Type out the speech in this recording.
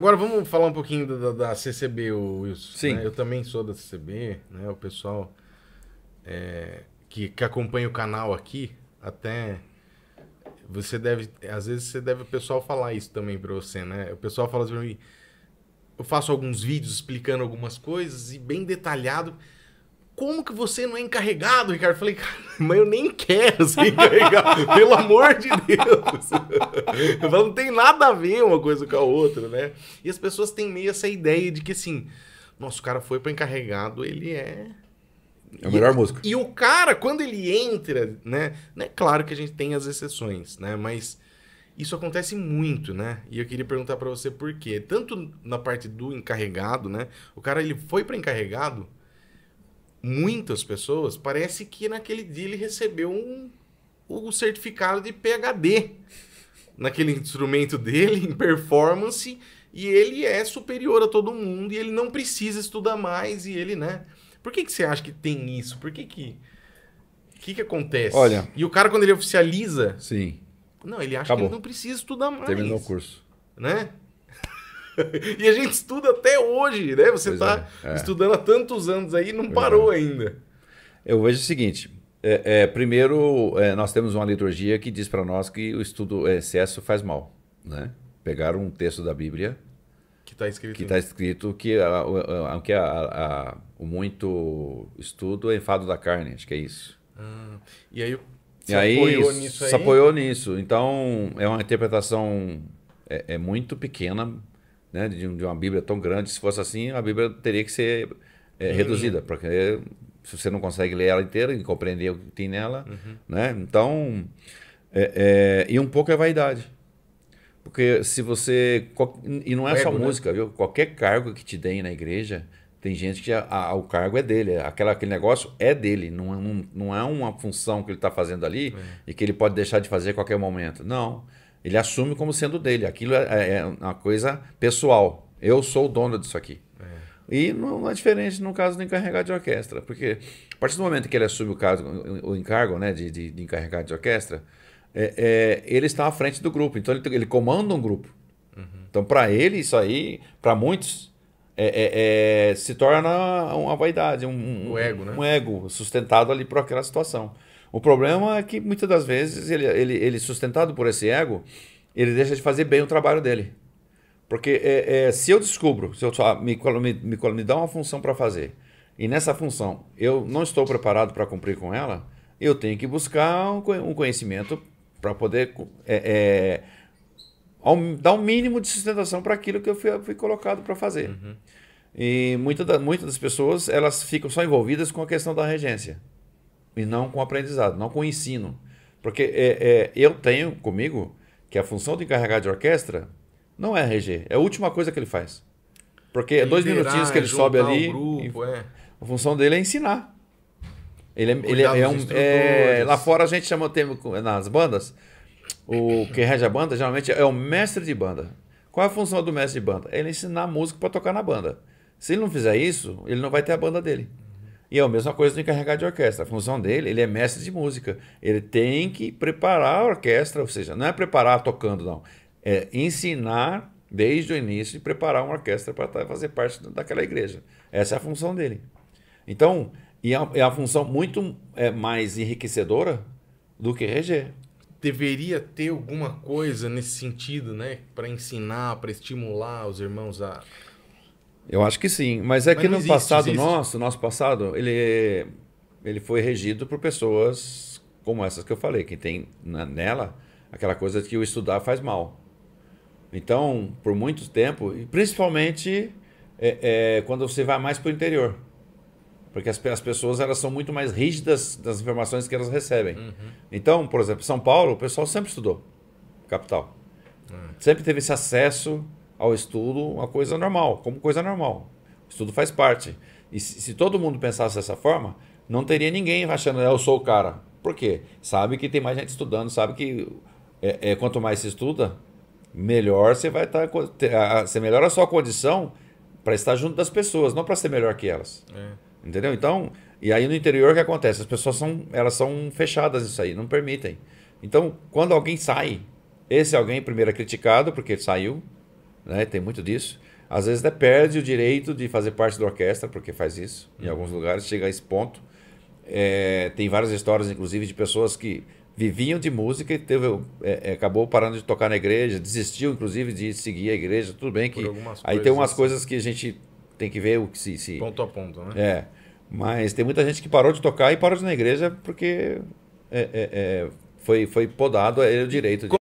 Agora vamos falar um pouquinho da, da, da CCB, Wilson. Sim. Né? Eu também sou da CCB, né? O pessoal é, que, que acompanha o canal aqui, até você deve, às vezes você deve o pessoal falar isso também para você, né? O pessoal fala assim pra mim, eu faço alguns vídeos explicando algumas coisas e bem detalhado como que você não é encarregado, Ricardo? Eu falei, cara, mas eu nem quero ser encarregado, pelo amor de Deus. Eu falei, não tem nada a ver uma coisa com a outra, né? E as pessoas têm meio essa ideia de que, assim, nosso cara foi para encarregado, ele é... É o melhor e, músico. E o cara, quando ele entra, né? É claro que a gente tem as exceções, né? Mas isso acontece muito, né? E eu queria perguntar para você por quê. Tanto na parte do encarregado, né? O cara, ele foi para encarregado muitas pessoas, parece que naquele dia ele recebeu um, um certificado de PhD naquele instrumento dele, em performance, e ele é superior a todo mundo e ele não precisa estudar mais e ele, né? Por que, que você acha que tem isso? Por que que... O que, que acontece? Olha, e o cara, quando ele oficializa... Sim. Não, ele acha acabou. que ele não precisa estudar mais. Terminou o curso. Né? e a gente estuda até hoje, né? Você está é, é. estudando há tantos anos aí e não parou é. ainda. Eu vejo o seguinte. É, é, primeiro, é, nós temos uma liturgia que diz para nós que o estudo excesso faz mal. Né? Pegaram um texto da Bíblia que está escrito que, tá escrito que, a, a, que a, o muito estudo é enfado da carne, acho que é isso. Ah, e aí se e aí, apoiou nisso aí? Se apoiou nisso. Então, é uma interpretação é, é muito pequena, né, de, de, uma Bíblia tão grande. Se fosse assim, a Bíblia teria que ser é, reduzida, porque se você não consegue ler ela inteira e compreender o que tem nela, uhum. né? Então, é, é, e um pouco é vaidade. Porque se você. E não é só né? música, né? viu? Qualquer cargo que te deem na igreja, tem gente que a, a, o cargo é dele, é aquela, aquele negócio é dele, não, não, é não é uma função que ele está fazendo ali é. e que ele pode deixar de fazer a qualquer momento. Não. Ele assume como sendo dele. Aquilo é, é, é uma coisa pessoal. Eu sou o dono disso aqui. É. E não é diferente no caso do encarregado de orquestra, porque a partir do momento que ele assume o, caso, o encargo né, de, de, de encarregado de orquestra, é, é, ele está à frente do grupo. Então ele, ele comanda um grupo. Uhum. Então para ele isso aí, para muitos, é, se torna uma vaidade, um, um, ego, né? um ego sustentado ali por aquela situação. O problema é que muitas das vezes ele, ele, ele sustentado por esse ego, ele deixa de fazer bem o trabalho dele. Porque é, é, se eu descubro, se eu me, me, me, me dá uma função para fazer, e nessa função eu não estou preparado para cumprir com ela, eu tenho que buscar um, um conhecimento para poder é, é, ao, dar um mínimo de sustentação para aquilo que eu fui, fui colocado para fazer. Uhum. E muitas da, muita das pessoas elas ficam só envolvidas com a questão da regência e não com aprendizado, não com ensino. Porque é, é, eu tenho comigo que a função de encarregado de orquestra não é reger, é a última coisa que ele faz. Porque é dois minutinhos que ele sobe ali. Grupo, e, é. A função dele é ensinar. Ele é, ele é, é um. É, lá fora a gente chama o termo nas bandas. O que rege a banda geralmente é o mestre de banda. Qual é a função do mestre de banda? É ele ensinar música para tocar na banda. Se ele não fizer isso, ele não vai ter a banda dele. E é a mesma coisa do encarregado de orquestra. A função dele, ele é mestre de música. Ele tem que preparar a orquestra, ou seja, não é preparar tocando, não. É ensinar desde o início e preparar uma orquestra para tá, fazer parte daquela igreja. Essa é a função dele. Então, é a, é a função muito é, mais enriquecedora do que reger. Deveria ter alguma coisa nesse sentido, né? Para ensinar, para estimular os irmãos a eu acho que sim, mas é mas que no existe, passado existe. nosso, nosso passado, ele, ele foi regido por pessoas como essas que eu falei, que tem na, nela aquela coisa de que o estudar faz mal. Então, por muito tempo, e principalmente é, é, quando você vai mais para o interior, porque as, as, pessoas elas são muito mais rígidas das informações que elas recebem. Uhum. Então, por exemplo, São Paulo, o pessoal sempre estudou, capital. Uhum. Sempre teve esse acesso ao estudo uma coisa normal, como coisa normal. O estudo faz parte. E se, se todo mundo pensasse dessa forma, não teria ninguém achando, é, eu sou o cara. Por quê? Sabe que tem mais gente estudando, sabe que é, é quanto mais se estuda, melhor você vai estar. Tá, você melhora a sua condição para estar junto das pessoas, não para ser melhor que elas. É. Entendeu? Então, e aí no interior o que acontece? As pessoas são, elas são fechadas isso aí, não permitem. Então, quando alguém sai, esse alguém primeiro é criticado porque saiu, né? Tem muito disso. Às vezes até perde o direito de fazer parte da orquestra, porque faz isso. Em hum. alguns lugares chega a esse ponto. É, tem várias histórias, inclusive, de pessoas que viviam de música e teve, é, acabou parando de tocar na igreja, desistiu, inclusive, de seguir a igreja. Tudo bem que. Aí tem umas coisas que a gente tem que ver o que se, se. Ponto a ponto, né? É. Mas tem muita gente que parou de tocar e parou de ir na igreja porque é, foi, foi podado o direito de.